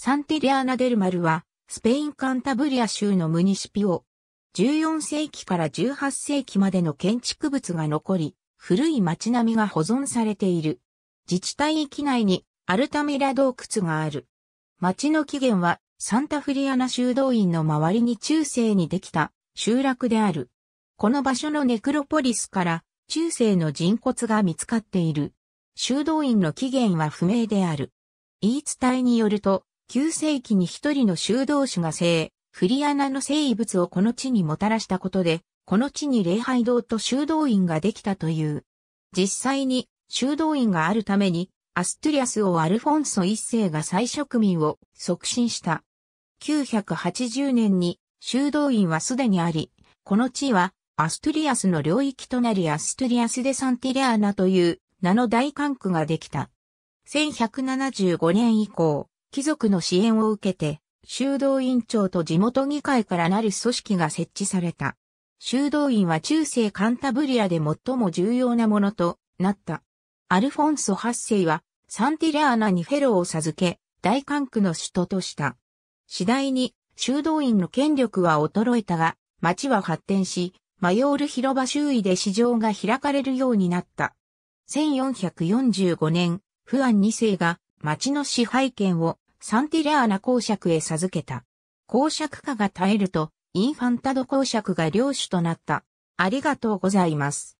サンティリアーナ・デルマルは、スペイン・カンタブリア州のムニシピオ。14世紀から18世紀までの建築物が残り、古い街並みが保存されている。自治体域内にアルタミラ洞窟がある。街の起源はサンタフリアナ修道院の周りに中世にできた集落である。この場所のネクロポリスから中世の人骨が見つかっている。修道院の起源は不明である。言い伝えによると、9世紀に一人の修道士が聖、フリアナの生物をこの地にもたらしたことで、この地に礼拝堂と修道院ができたという。実際に、修道院があるために、アストゥリアスをアルフォンソ一世が再植民を促進した。980年に修道院はすでにあり、この地はアストゥリアスの領域となりアストゥリアス・デ・サンティレアナという名の大管区ができた。1175年以降、貴族の支援を受けて、修道院長と地元議会からなる組織が設置された。修道院は中世カンタブリアで最も重要なものとなった。アルフォンソ8世はサンティラーナにフェローを授け、大管区の首都とした。次第に修道院の権力は衰えたが、町は発展し、マヨール広場周囲で市場が開かれるようになった。1445年、フアン2世が町の支配権をサンティレアナ公爵へ授けた。公爵家が絶えると、インファンタド公爵が領主となった。ありがとうございます。